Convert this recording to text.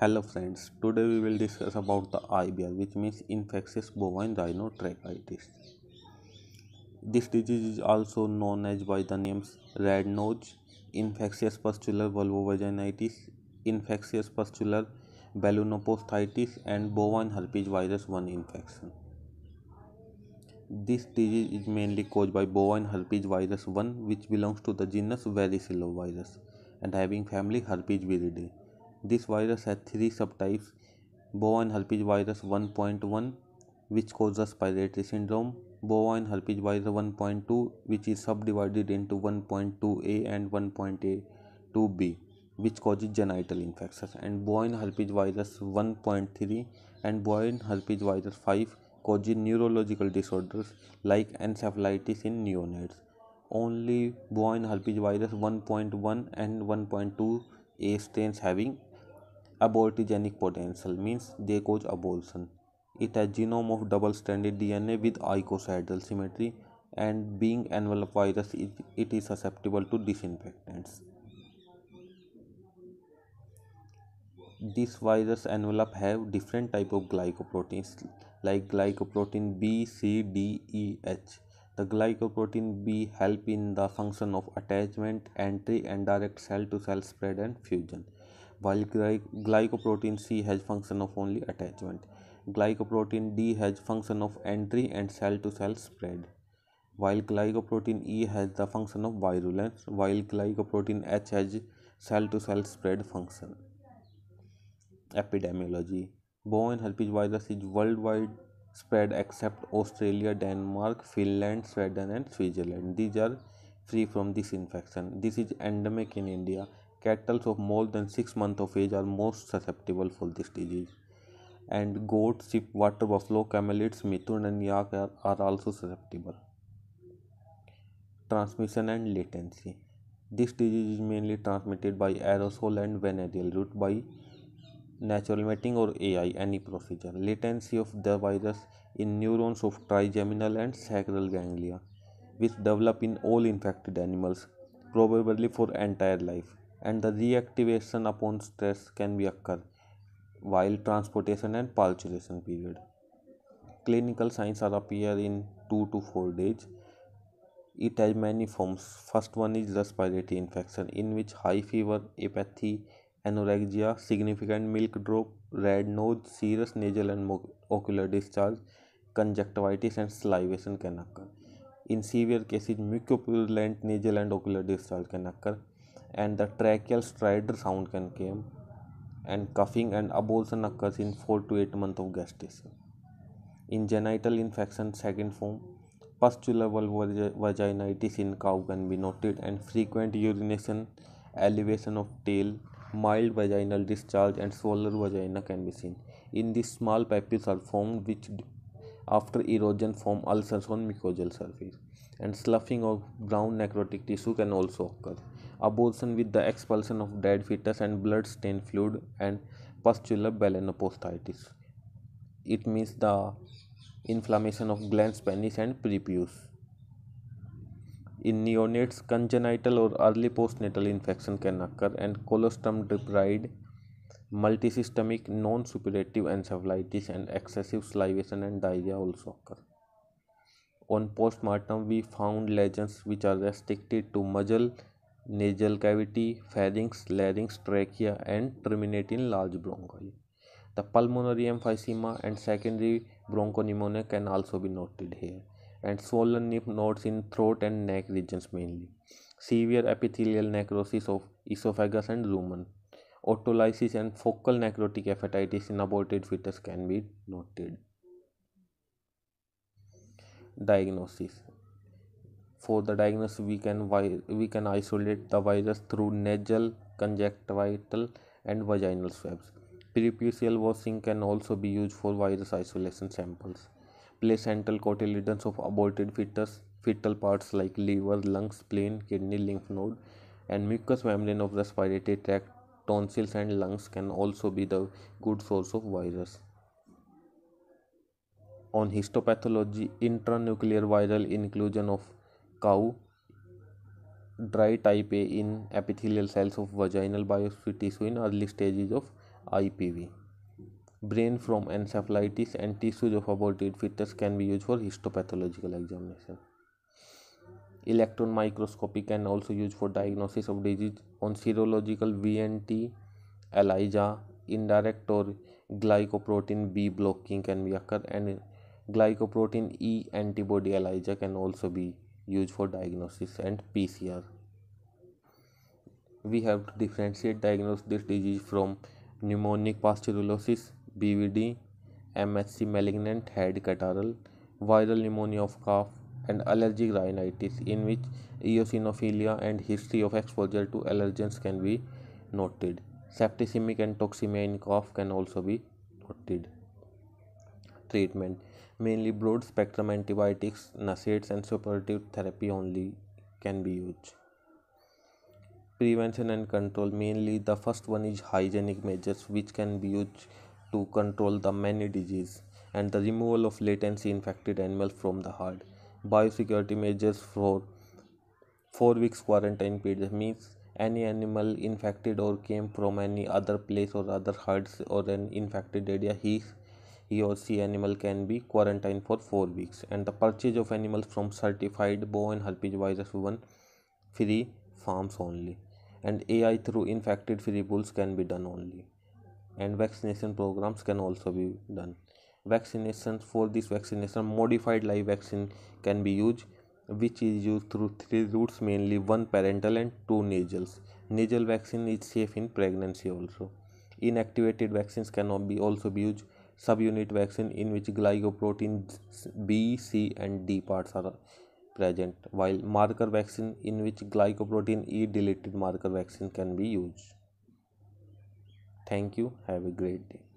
Hello friends, today we will discuss about the IBR which means infectious bovine rhinotracheitis. This disease is also known as by the names red nose, infectious pustular vulvovaginitis, infectious pustular balloonoposthitis and bovine herpes virus 1 infection. This disease is mainly caused by bovine herpes virus 1 which belongs to the genus varicella virus and having family herpes viridae this virus has three subtypes bovine herpes virus 1.1 which causes pirate syndrome, bovine herpes virus 1.2 which is subdivided into 1.2a and 1.2b which causes genital infections and bovine herpes virus 1.3 and bovine herpes virus 5 causes neurological disorders like encephalitis in neonates. Only bovine herpes virus 1.1 and 1.2a strains having Abortigenic potential means they cause abortion. It has genome of double-stranded DNA with icosahedral symmetry and being enveloped virus it is susceptible to disinfectants. This virus envelope have different type of glycoproteins like glycoprotein B, C, D, E, H. The glycoprotein B help in the function of attachment, entry and direct cell to cell spread and fusion while glycoprotein C has function of only attachment. Glycoprotein D has function of entry and cell to cell spread. While glycoprotein E has the function of virulence, while glycoprotein H has cell to cell spread function. Epidemiology Bowen herpes virus is worldwide spread except Australia, Denmark, Finland, Sweden, and Switzerland. These are free from this infection. This is endemic in India Cattle of more than 6 months of age are most susceptible for this disease. And goats, sheep, water buffalo, camelids, mithun and yak are also susceptible. Transmission and latency. This disease is mainly transmitted by aerosol and venereal route by natural mating or AI any procedure. Latency of the virus in neurons of trigeminal and sacral ganglia, which develop in all infected animals, probably for entire life. and the reactivation upon stress can be occur while transportation and pulsation period. Clinical signs are appear in 2 to 4 days. It has many forms. First one is respiratory infection in which high fever, apathy, anorexia, significant milk drop, red nose, serious nasal and ocular discharge, conjunctivitis and salivation can occur. In severe cases, mucopurulent nasal and ocular discharge can occur. and the tracheal stridor sound can come and coughing and abortion occurs in 4 to 8 months of gestation. In genital infection second form, pustular vaginitis in cow can be noted and frequent urination, elevation of tail, mild vaginal discharge and swollen vagina can be seen. In this small papules are formed which after erosion form ulcers on mucosal surface and sloughing of brown necrotic tissue can also occur abortion with the expulsion of dead fetus and blood stained fluid and pustular balanopostitis it means the inflammation of glands penis and prepuce in neonates congenital or early postnatal infection can occur and colostrum deprived multisystemic non-suppurative encephalitis and excessive salivation and diarrhea also occur. On postmortem, we found lesions which are restricted to muzzle, nasal cavity, pharynx, larynx, trachea, and terminate in large bronchi. The pulmonary emphysema and secondary bronchopneumonia can also be noted here, and swollen lymph nodes in throat and neck regions mainly. Severe epithelial necrosis of esophagus and lumen autolysis and focal necrotic hepatitis in aborted fetus can be noted. Diagnosis For the diagnosis, we can, we can isolate the virus through nasal, conjunctival, and vaginal swabs. Prepucial washing can also be used for virus isolation samples. Placental cotyledons of aborted fetus, fetal parts like liver, lungs, spleen, kidney, lymph node, and mucous membrane of respiratory tract tonsils and lungs can also be the good source of virus on histopathology intranuclear viral inclusion of cow dry type A in epithelial cells of vaginal biopsy tissue in early stages of IPV. Brain from encephalitis and tissues of aborted fetus can be used for histopathological examination. Electron microscopy can also used for diagnosis of disease on serological VNT, ELISA, indirect or glycoprotein B blocking can be occur and glycoprotein E antibody ELISA can also be used for diagnosis and PCR. We have to differentiate diagnose this disease from pneumonic pasteurosis, BVD, MHC malignant, head catarrhal, viral pneumonia of cough, and allergic rhinitis in which eosinophilia and history of exposure to allergens can be noted. Septicemic and toxemia in cough can also be noted. Treatment mainly broad spectrum antibiotics, NSAIDs and supportive therapy only can be used. Prevention and control mainly the first one is hygienic measures which can be used to control the many disease and the removal of latency infected animals from the herd biosecurity measures for 4 weeks quarantine period means any animal infected or came from any other place or other herds or an infected area he he or she animal can be quarantined for 4 weeks and the purchase of animals from certified bovine virus 1 free farms only and ai through infected free bulls can be done only and vaccination programs can also be done vaccinations for this vaccination modified live vaccine can be used which is used through three routes mainly one parental and two nasals nasal vaccine is safe in pregnancy also inactivated vaccines cannot be also be used subunit vaccine in which glycoprotein b c and d parts are present while marker vaccine in which glycoprotein e deleted marker vaccine can be used thank you have a great day